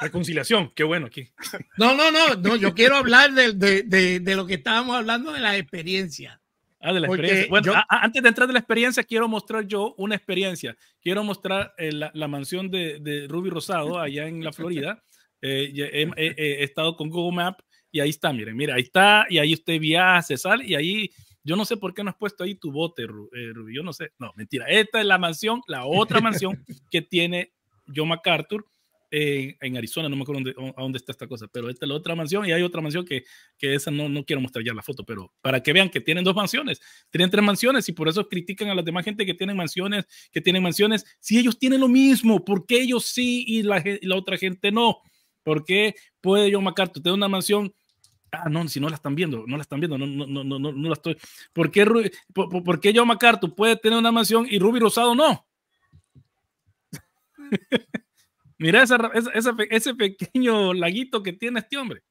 Reconciliación, qué bueno aquí. No, no, no, no yo quiero hablar de, lo que estábamos hablando de la experiencia. Ah, de la experiencia. Bueno, antes de entrar de la experiencia, quiero mostrar yo una experiencia. Quiero mostrar eh, la, mansión de, Ruby Rosado allá en la Florida. Eh, he, estado con Google Map y ahí está, miren, mira, ahí está, y ahí usted viaja, se sale, y ahí yo no sé por qué no has puesto ahí tu bote, eh, Ruby. Yo no sé. No, mentira. Esta es la mansión, la otra mansión que tiene John MacArthur en, Arizona, no me acuerdo dónde, a dónde está esta cosa, pero esta es la otra mansión y hay otra mansión que, esa no, quiero mostrar ya la foto, pero para que vean que tienen dos mansiones, tienen tres mansiones y por eso critican a las demás gente que tienen mansiones, que tienen mansiones, si ellos tienen lo mismo, ¿por qué ellos sí y la, otra gente no? ¿Por qué puede John MacArthur tener una mansión? Ah, no, si no la están viendo, no la están viendo, no, no, no, no, no, la estoy. ¿Por qué, por, qué MacArthur puede tener una mansión y Ruby Rosado no? Pues, Mira ese pequeño laguito que tiene este hombre.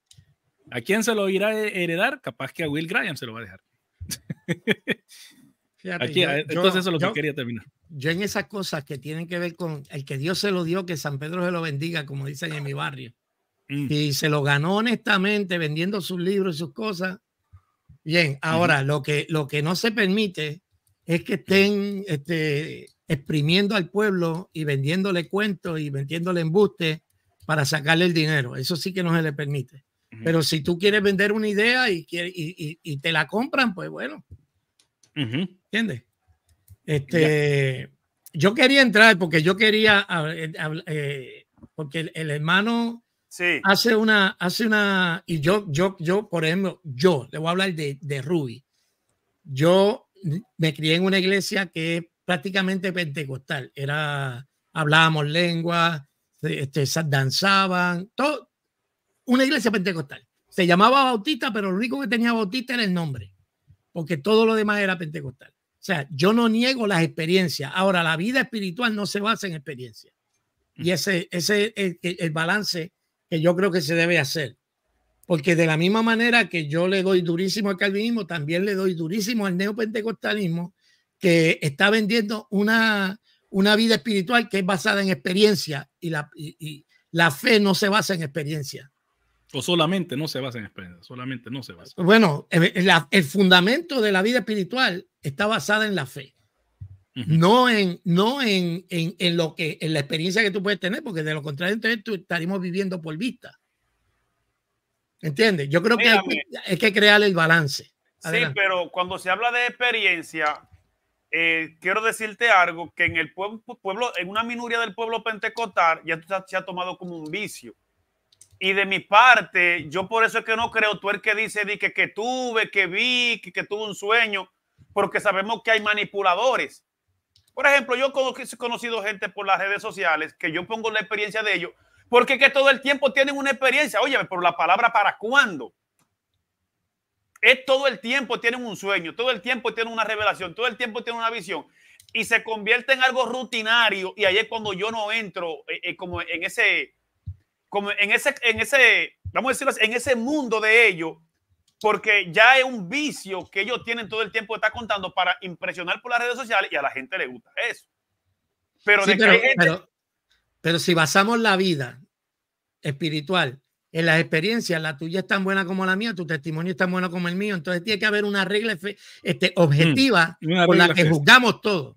¿A quién se lo irá a heredar? Capaz que a Will Graham se lo va a dejar. Aquí, eh, entonces eso es lo que quería terminar. Yo en esas cosas que tienen que ver con el que Dios se lo dio, que San Pedro se lo bendiga, como dicen en mi barrio. Mm. Y se lo ganó honestamente vendiendo sus libros y sus cosas. Bien, ahora lo, que, lo que no se permite es que estén este, exprimiendo al pueblo y vendiéndole cuentos y vendiéndole embustes para sacarle el dinero. Eso sí que no se le permite. Pero si tú quieres vender una idea y, y, te la compran, pues bueno. Uh ¿Entiendes? Este, Yo quería entrar porque yo quería, eh, eh, porque el, hermano sí. hace una, hace una, y yo, yo, yo, por ejemplo, yo le voy a hablar de, de Ruby. Yo me crié en una iglesia que prácticamente pentecostal. Era, hablábamos lengua, eh, este, danzaban, todo. Una iglesia pentecostal. Se llamaba Bautista, pero lo único que tenía Bautista era el nombre, porque todo lo demás era pentecostal. O sea, yo no niego las experiencias. Ahora, la vida espiritual no se basa en experiencias. Mm. Y ese, ese es el, el balance que yo creo que se debe hacer. Porque de la misma manera que yo le doy durísimo al calvinismo, también le doy durísimo al neopentecostalismo que está vendiendo una, una vida espiritual que es basada en experiencia y la, y, la fe no se basa en experiencia. O solamente no se basa en experiencia, solamente no se basa. Bueno, eh, eh, el, fundamento de la vida espiritual está basada en la fe, no, en, no en, en, lo que, en la experiencia que tú puedes tener, porque de lo contrario entonces tú estaríamos viviendo por vista. ¿Entiendes? Yo creo que hay, que crear el balance. Sí, pero cuando se habla de experiencia, eh, quiero decirte algo, que en el pueblo, en una minoría del pueblo pentecostal, ya se ha tomado como un vicio. Y de mi parte, yo por eso es que no creo, tú el que dice di que, que tuve, que vi, que, que, tuve un sueño, porque sabemos que hay manipuladores. Por ejemplo, yo he conocido gente por las redes sociales que yo pongo la experiencia de ellos, porque que todo el tiempo tienen una experiencia. Oye, por la palabra para cuándo es todo el tiempo tienen un sueño, todo el tiempo tienen una revelación, todo el tiempo tienen una visión y se convierte en algo rutinario y ahí es cuando yo no entro eh, eh, como en ese como en ese en ese vamos a decirlo en ese mundo de ellos porque ya es un vicio que ellos tienen todo el tiempo de estar contando para impresionar por las redes sociales y a la gente le gusta eso. Pero, pero si basamos la vida espiritual en las experiencias, la tuya es tan buena como la mía, tu testimonio es tan bueno como el mío, entonces tiene que haber una regla este, mm, objetiva con la que juzgamos todo.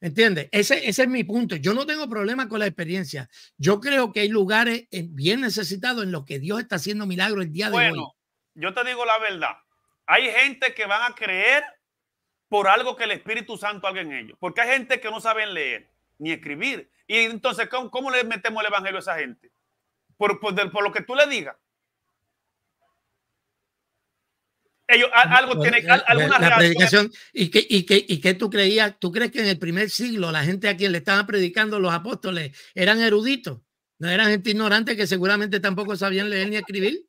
¿Entiendes? Ese, ese es mi punto. Yo no tengo problema con la experiencia. Yo creo que hay lugares eh, bien necesitados en los que Dios está haciendo milagros el día de hoy. Bueno, Yo te digo la verdad. Hay gente que van a creer por algo que el Espíritu Santo haga en ellos. Porque hay gente que no saben leer ni escribir. Y entonces, ¿cómo, cómo le metemos el evangelio a esa gente? por, pues, por, lo que tú le digas. Ellos algo tienen, eh, alguna ¿Y que y, tú creías? ¿Tú crees que en el primer siglo la gente a quien le estaban predicando los apóstoles eran eruditos? No eran gente ignorante que seguramente tampoco sabían leer ni escribir,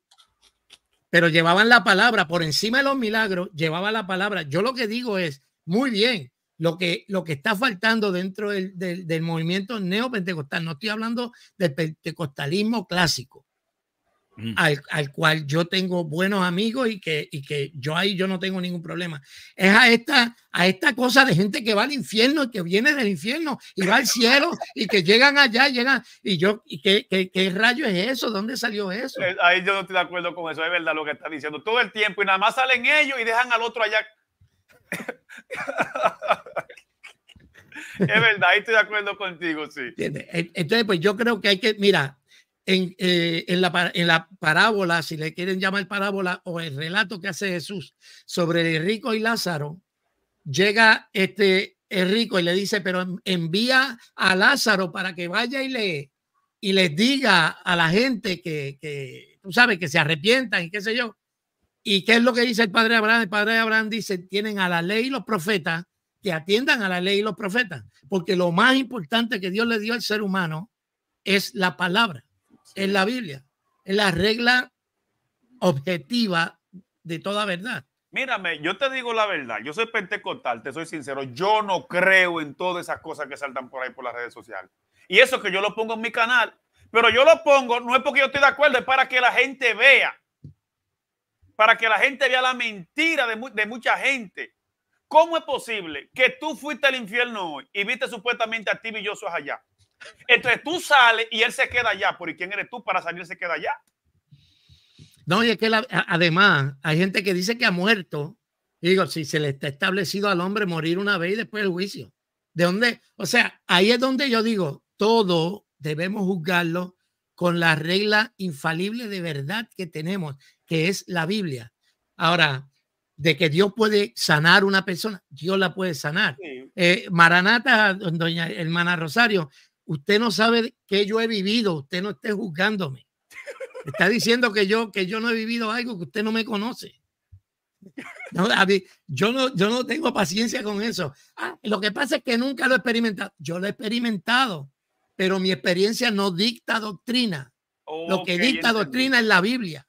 pero llevaban la palabra por encima de los milagros, llevaba la palabra. Yo lo que digo es, muy bien, lo que, lo que está faltando dentro del, movimiento neopentecostal, no estoy hablando del pentecostalismo clásico, mm. al, cual yo tengo buenos amigos y que, que yo ahí yo no tengo ningún problema. Es a esta, a esta cosa de gente que va al infierno y que viene del infierno y va al cielo y que llegan allá, llegan, y yo, y ¿qué, qué, qué rayo es eso? ¿Dónde salió eso? Eh, ahí yo no estoy de acuerdo con eso, es verdad lo que está diciendo. Todo el tiempo y nada más salen ellos y dejan al otro allá. es verdad, ahí estoy de acuerdo contigo, sí. Entonces, pues yo creo que hay que, mira, eh, en, la, parábola, si le quieren llamar parábola, o el relato que hace Jesús sobre el rico y Lázaro, llega este el rico y le dice, pero envía a Lázaro para que vaya y le y les diga a la gente que, que tú sabes, que se arrepientan y qué sé yo. ¿Y qué es lo que dice el padre Abraham? El padre Abraham dice, tienen a la ley y los profetas que atiendan a la ley y los profetas, porque lo más importante que Dios le dio al ser humano es la palabra, es la Biblia, es la regla objetiva de toda verdad. Mírame, yo te digo la verdad, yo soy pentecostal, te soy sincero, yo no creo en todas esas cosas que saltan por ahí por las redes sociales. Y eso que yo lo pongo en mi canal, pero yo lo pongo no es porque yo estoy de acuerdo, es para que la gente vea, para que la gente vea la mentira de, de mucha gente ¿Cómo es posible que tú fuiste al infierno hoy y viste supuestamente a ti y yo sos allá? Entonces tú sales y él se queda allá. ¿Por quién eres tú para salir se queda allá? No, y es que además hay gente que dice que ha muerto. digo, si se le está establecido al hombre morir una vez y después el juicio. ¿De dónde? O sea, ahí es donde yo digo, todo debemos juzgarlo con la regla infalible de verdad que tenemos, que es la Biblia. Ahora, de que Dios puede sanar una persona, Dios la puede sanar. Eh, Maranata, doña hermana Rosario, usted no sabe que yo he vivido, usted no esté juzgándome. Está diciendo que yo, que yo no he vivido algo que usted no me conoce. No, yo, no, yo no tengo paciencia con eso. Ah, lo que pasa es que nunca lo he experimentado. Yo lo he experimentado, pero mi experiencia no dicta doctrina. lo que dicta doctrina es la Biblia.